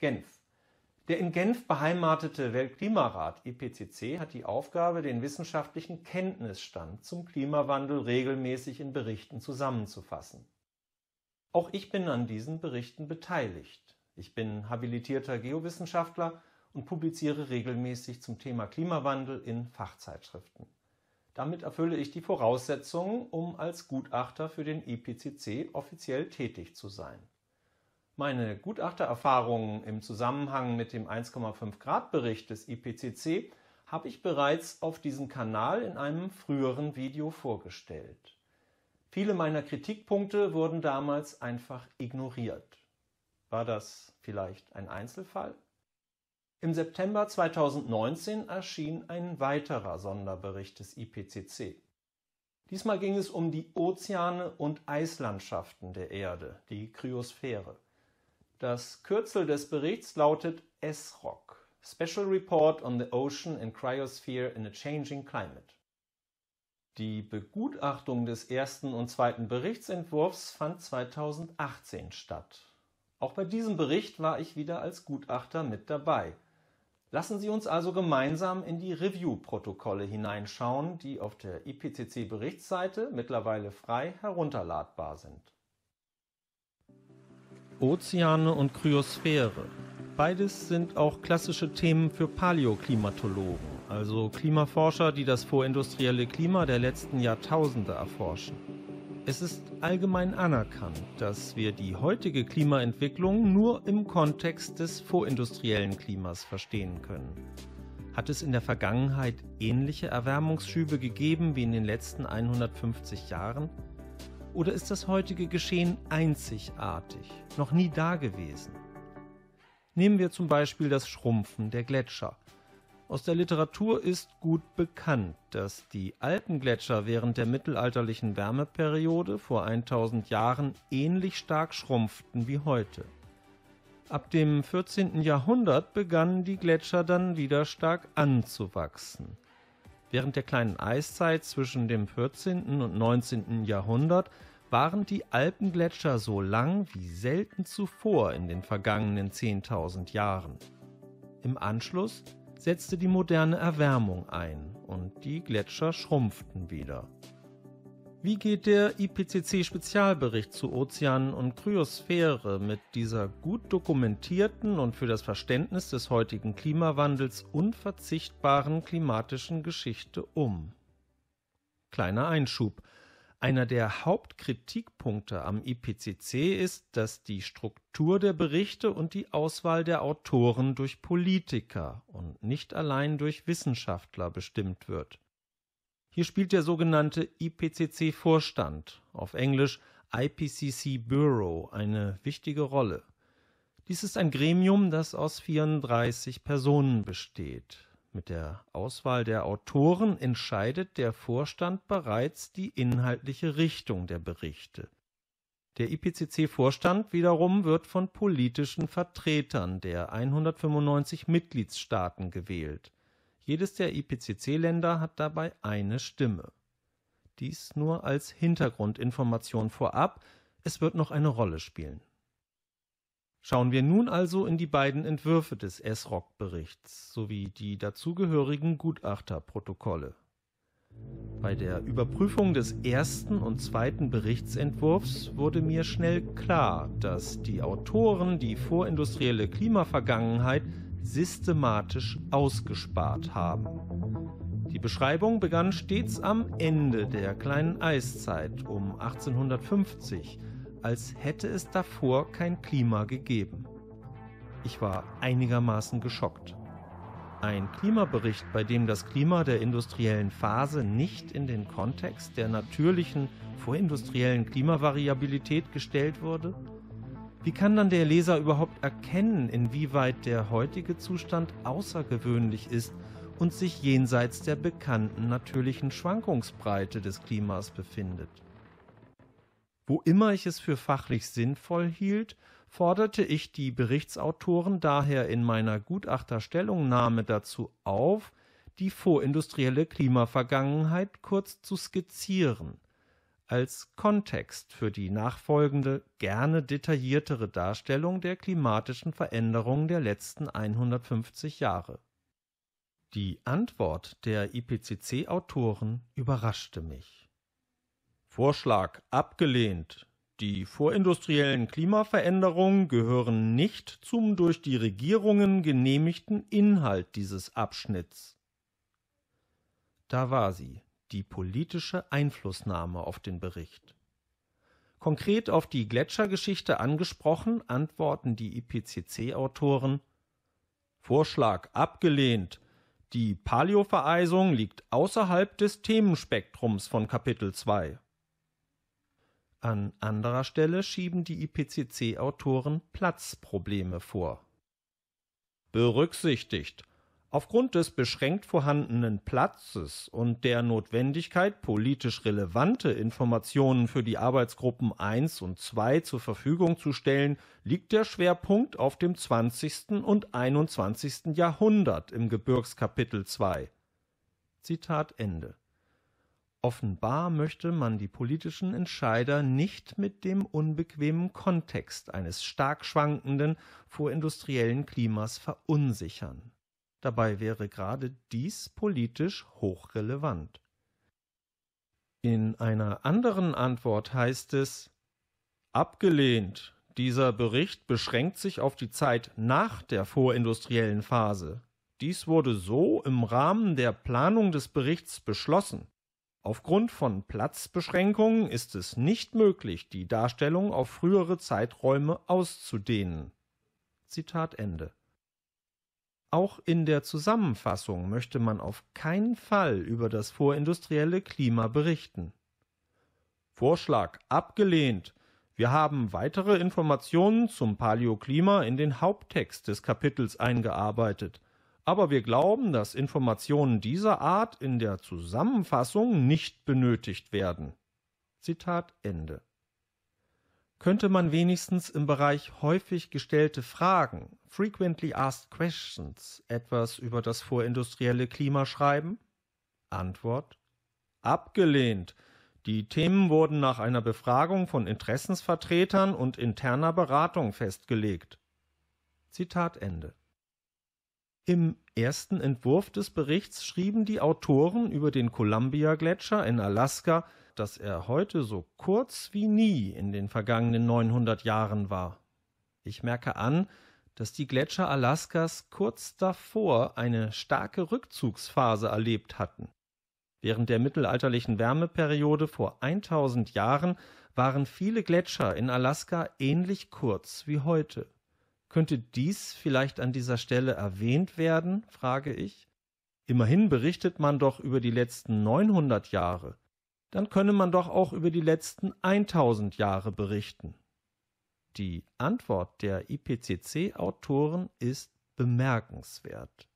Genf. Der in Genf beheimatete Weltklimarat IPCC hat die Aufgabe, den wissenschaftlichen Kenntnisstand zum Klimawandel regelmäßig in Berichten zusammenzufassen. Auch ich bin an diesen Berichten beteiligt. Ich bin habilitierter Geowissenschaftler und publiziere regelmäßig zum Thema Klimawandel in Fachzeitschriften. Damit erfülle ich die Voraussetzungen, um als Gutachter für den IPCC offiziell tätig zu sein meine Gutachtererfahrungen im Zusammenhang mit dem 1,5 Grad Bericht des IPCC habe ich bereits auf diesem Kanal in einem früheren Video vorgestellt. Viele meiner Kritikpunkte wurden damals einfach ignoriert. War das vielleicht ein Einzelfall? Im September 2019 erschien ein weiterer Sonderbericht des IPCC. Diesmal ging es um die Ozeane und Eislandschaften der Erde, die Kryosphäre. Das Kürzel des Berichts lautet SROC Special Report on the Ocean and Cryosphere in a Changing Climate. Die Begutachtung des ersten und zweiten Berichtsentwurfs fand 2018 statt. Auch bei diesem Bericht war ich wieder als Gutachter mit dabei. Lassen Sie uns also gemeinsam in die Review-Protokolle hineinschauen, die auf der IPCC-Berichtsseite mittlerweile frei herunterladbar sind. Ozeane und Kryosphäre. Beides sind auch klassische Themen für Paläoklimatologen, also Klimaforscher, die das vorindustrielle Klima der letzten Jahrtausende erforschen. Es ist allgemein anerkannt, dass wir die heutige Klimaentwicklung nur im Kontext des vorindustriellen Klimas verstehen können. Hat es in der Vergangenheit ähnliche Erwärmungsschübe gegeben wie in den letzten 150 Jahren? Oder ist das heutige Geschehen einzigartig, noch nie dagewesen? Nehmen wir zum Beispiel das Schrumpfen der Gletscher. Aus der Literatur ist gut bekannt, dass die Alpengletscher während der mittelalterlichen Wärmeperiode vor 1000 Jahren ähnlich stark schrumpften wie heute. Ab dem 14. Jahrhundert begannen die Gletscher dann wieder stark anzuwachsen – Während der kleinen Eiszeit zwischen dem 14. und 19. Jahrhundert waren die Alpengletscher so lang wie selten zuvor in den vergangenen 10.000 Jahren. Im Anschluss setzte die moderne Erwärmung ein und die Gletscher schrumpften wieder. Wie geht der IPCC-Spezialbericht zu Ozeanen und Kryosphäre mit dieser gut dokumentierten und für das Verständnis des heutigen Klimawandels unverzichtbaren klimatischen Geschichte um? Kleiner Einschub. Einer der Hauptkritikpunkte am IPCC ist, dass die Struktur der Berichte und die Auswahl der Autoren durch Politiker und nicht allein durch Wissenschaftler bestimmt wird. Hier spielt der sogenannte IPCC-Vorstand, auf Englisch IPCC Bureau, eine wichtige Rolle. Dies ist ein Gremium, das aus 34 Personen besteht. Mit der Auswahl der Autoren entscheidet der Vorstand bereits die inhaltliche Richtung der Berichte. Der IPCC-Vorstand wiederum wird von politischen Vertretern der 195 Mitgliedstaaten gewählt. Jedes der IPCC-Länder hat dabei eine Stimme. Dies nur als Hintergrundinformation vorab, es wird noch eine Rolle spielen. Schauen wir nun also in die beiden Entwürfe des SROC-Berichts sowie die dazugehörigen Gutachterprotokolle. Bei der Überprüfung des ersten und zweiten Berichtsentwurfs wurde mir schnell klar, dass die Autoren die vorindustrielle Klimavergangenheit systematisch ausgespart haben. Die Beschreibung begann stets am Ende der kleinen Eiszeit um 1850, als hätte es davor kein Klima gegeben. Ich war einigermaßen geschockt. Ein Klimabericht, bei dem das Klima der industriellen Phase nicht in den Kontext der natürlichen vorindustriellen Klimavariabilität gestellt wurde? Wie kann dann der Leser überhaupt erkennen, inwieweit der heutige Zustand außergewöhnlich ist und sich jenseits der bekannten natürlichen Schwankungsbreite des Klimas befindet? Wo immer ich es für fachlich sinnvoll hielt, forderte ich die Berichtsautoren daher in meiner Gutachterstellungnahme dazu auf, die vorindustrielle Klimavergangenheit kurz zu skizzieren – als Kontext für die nachfolgende, gerne detailliertere Darstellung der klimatischen Veränderungen der letzten 150 Jahre. Die Antwort der IPCC-Autoren überraschte mich. Vorschlag abgelehnt. Die vorindustriellen Klimaveränderungen gehören nicht zum durch die Regierungen genehmigten Inhalt dieses Abschnitts. Da war sie, die politische Einflussnahme auf den Bericht. Konkret auf die Gletschergeschichte angesprochen, antworten die IPCC-Autoren Vorschlag abgelehnt. Die paleo liegt außerhalb des Themenspektrums von Kapitel 2. An anderer Stelle schieben die IPCC-Autoren Platzprobleme vor. Berücksichtigt Aufgrund des beschränkt vorhandenen Platzes und der Notwendigkeit, politisch relevante Informationen für die Arbeitsgruppen 1 und 2 zur Verfügung zu stellen, liegt der Schwerpunkt auf dem 20. und 21. Jahrhundert im Gebirgskapitel 2. Zitat Ende. Offenbar möchte man die politischen Entscheider nicht mit dem unbequemen Kontext eines stark schwankenden vorindustriellen Klimas verunsichern. Dabei wäre gerade dies politisch hochrelevant. In einer anderen Antwort heißt es Abgelehnt. Dieser Bericht beschränkt sich auf die Zeit nach der vorindustriellen Phase. Dies wurde so im Rahmen der Planung des Berichts beschlossen. Aufgrund von Platzbeschränkungen ist es nicht möglich, die Darstellung auf frühere Zeiträume auszudehnen. Zitat Ende. Auch in der Zusammenfassung möchte man auf keinen Fall über das vorindustrielle Klima berichten. Vorschlag abgelehnt. Wir haben weitere Informationen zum Paläoklima in den Haupttext des Kapitels eingearbeitet, aber wir glauben, dass Informationen dieser Art in der Zusammenfassung nicht benötigt werden. Zitat Ende könnte man wenigstens im Bereich häufig gestellte Fragen, frequently asked questions, etwas über das vorindustrielle Klima schreiben? Antwort Abgelehnt. Die Themen wurden nach einer Befragung von Interessensvertretern und interner Beratung festgelegt. Zitat Ende. Im ersten Entwurf des Berichts schrieben die Autoren über den Columbia-Gletscher in Alaska dass er heute so kurz wie nie in den vergangenen 900 Jahren war. Ich merke an, dass die Gletscher Alaskas kurz davor eine starke Rückzugsphase erlebt hatten. Während der mittelalterlichen Wärmeperiode vor 1000 Jahren waren viele Gletscher in Alaska ähnlich kurz wie heute. Könnte dies vielleicht an dieser Stelle erwähnt werden, frage ich. Immerhin berichtet man doch über die letzten 900 Jahre dann könne man doch auch über die letzten 1000 Jahre berichten. Die Antwort der IPCC-Autoren ist bemerkenswert.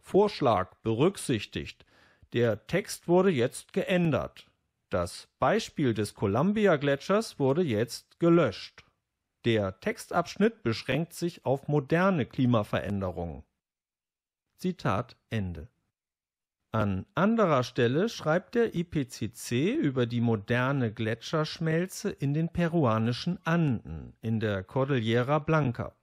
Vorschlag berücksichtigt. Der Text wurde jetzt geändert. Das Beispiel des Columbia-Gletschers wurde jetzt gelöscht. Der Textabschnitt beschränkt sich auf moderne Klimaveränderungen. Zitat Ende. An anderer Stelle schreibt der IPCC über die moderne Gletscherschmelze in den peruanischen Anden in der Cordillera Blanca.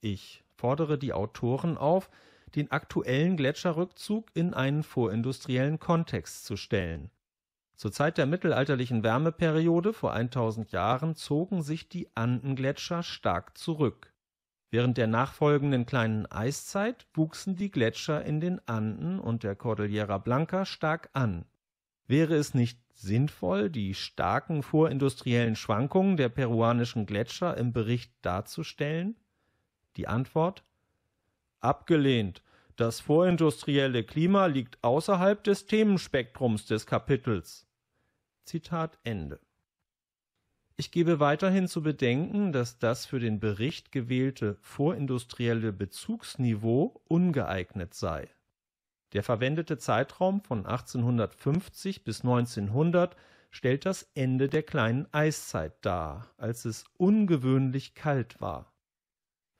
Ich fordere die Autoren auf, den aktuellen Gletscherrückzug in einen vorindustriellen Kontext zu stellen. Zur Zeit der mittelalterlichen Wärmeperiode vor 1000 Jahren zogen sich die Andengletscher stark zurück. Während der nachfolgenden kleinen Eiszeit wuchsen die Gletscher in den Anden und der Cordillera Blanca stark an. Wäre es nicht sinnvoll, die starken vorindustriellen Schwankungen der peruanischen Gletscher im Bericht darzustellen? Die Antwort Abgelehnt. Das vorindustrielle Klima liegt außerhalb des Themenspektrums des Kapitels. Zitat Ende. Ich gebe weiterhin zu bedenken, dass das für den Bericht gewählte vorindustrielle Bezugsniveau ungeeignet sei. Der verwendete Zeitraum von 1850 bis 1900 stellt das Ende der kleinen Eiszeit dar, als es ungewöhnlich kalt war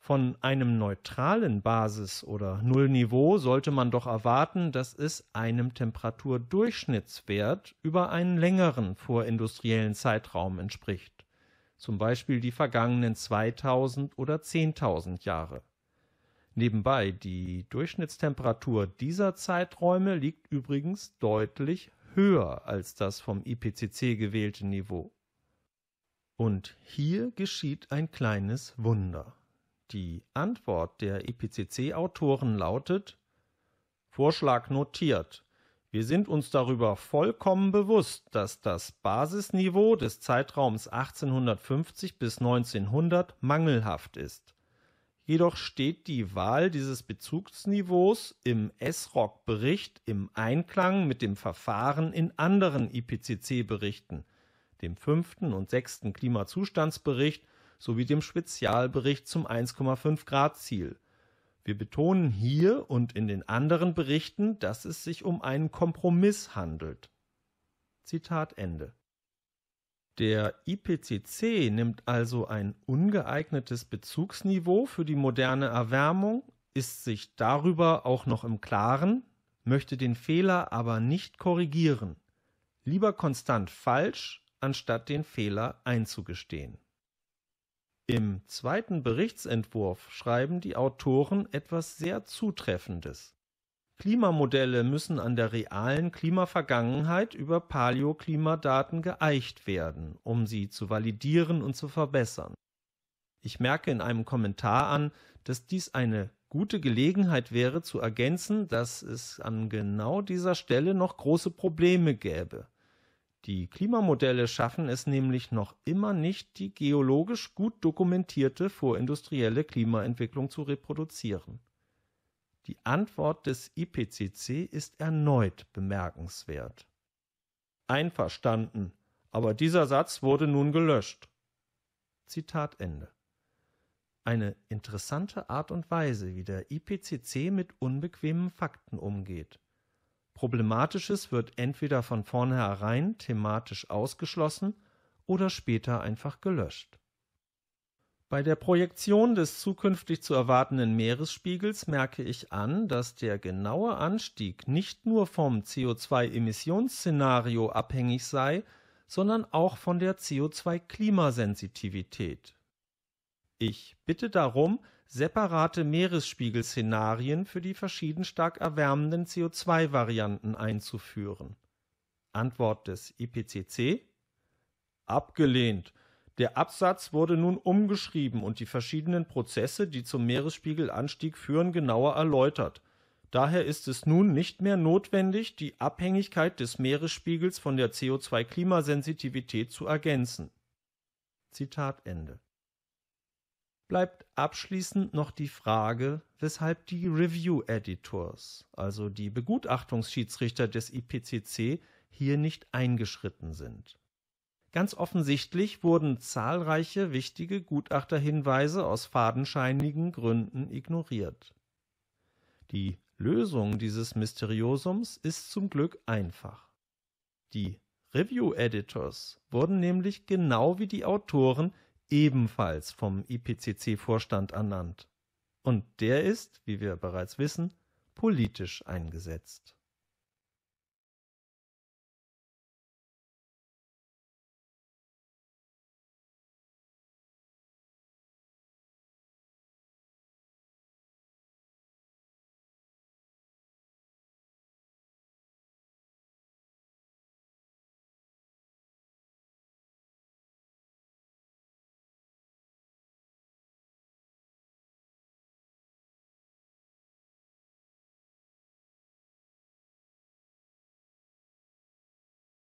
von einem neutralen Basis- oder Nullniveau sollte man doch erwarten, dass es einem Temperaturdurchschnittswert über einen längeren vorindustriellen Zeitraum entspricht, zum Beispiel die vergangenen 2000 oder 10.000 Jahre. Nebenbei, die Durchschnittstemperatur dieser Zeiträume liegt übrigens deutlich höher als das vom IPCC gewählte Niveau. Und hier geschieht ein kleines Wunder. Die Antwort der IPCC-Autoren e lautet Vorschlag notiert. Wir sind uns darüber vollkommen bewusst, dass das Basisniveau des Zeitraums 1850 bis 1900 mangelhaft ist. Jedoch steht die Wahl dieses Bezugsniveaus im SROC-Bericht im Einklang mit dem Verfahren in anderen IPCC-Berichten, e dem fünften und sechsten Klimazustandsbericht sowie dem Spezialbericht zum 1,5 Grad Ziel. Wir betonen hier und in den anderen Berichten, dass es sich um einen Kompromiss handelt. Zitat Ende. Der IPCC nimmt also ein ungeeignetes Bezugsniveau für die moderne Erwärmung, ist sich darüber auch noch im Klaren, möchte den Fehler aber nicht korrigieren. Lieber konstant falsch, anstatt den Fehler einzugestehen. Im zweiten Berichtsentwurf schreiben die Autoren etwas sehr Zutreffendes. Klimamodelle müssen an der realen Klimavergangenheit über Paläoklimadaten geeicht werden, um sie zu validieren und zu verbessern. Ich merke in einem Kommentar an, dass dies eine gute Gelegenheit wäre zu ergänzen, dass es an genau dieser Stelle noch große Probleme gäbe. Die Klimamodelle schaffen es nämlich noch immer nicht, die geologisch gut dokumentierte vorindustrielle Klimaentwicklung zu reproduzieren. Die Antwort des IPCC ist erneut bemerkenswert. Einverstanden, aber dieser Satz wurde nun gelöscht. Zitat Ende. Eine interessante Art und Weise, wie der IPCC mit unbequemen Fakten umgeht. Problematisches wird entweder von vornherein thematisch ausgeschlossen oder später einfach gelöscht. Bei der Projektion des zukünftig zu erwartenden Meeresspiegels merke ich an, dass der genaue Anstieg nicht nur vom CO2-Emissionsszenario abhängig sei, sondern auch von der CO2-Klimasensitivität. Ich bitte darum, separate Meeresspiegelszenarien für die verschieden stark erwärmenden CO2-Varianten einzuführen. Antwort des IPCC Abgelehnt. Der Absatz wurde nun umgeschrieben und die verschiedenen Prozesse, die zum Meeresspiegelanstieg führen, genauer erläutert. Daher ist es nun nicht mehr notwendig, die Abhängigkeit des Meeresspiegels von der CO2-Klimasensitivität zu ergänzen. Zitat Ende bleibt abschließend noch die Frage, weshalb die Review Editors, also die Begutachtungsschiedsrichter des IPCC, hier nicht eingeschritten sind. Ganz offensichtlich wurden zahlreiche wichtige Gutachterhinweise aus fadenscheinigen Gründen ignoriert. Die Lösung dieses Mysteriosums ist zum Glück einfach. Die Review Editors wurden nämlich genau wie die Autoren ebenfalls vom IPCC-Vorstand ernannt. Und der ist, wie wir bereits wissen, politisch eingesetzt.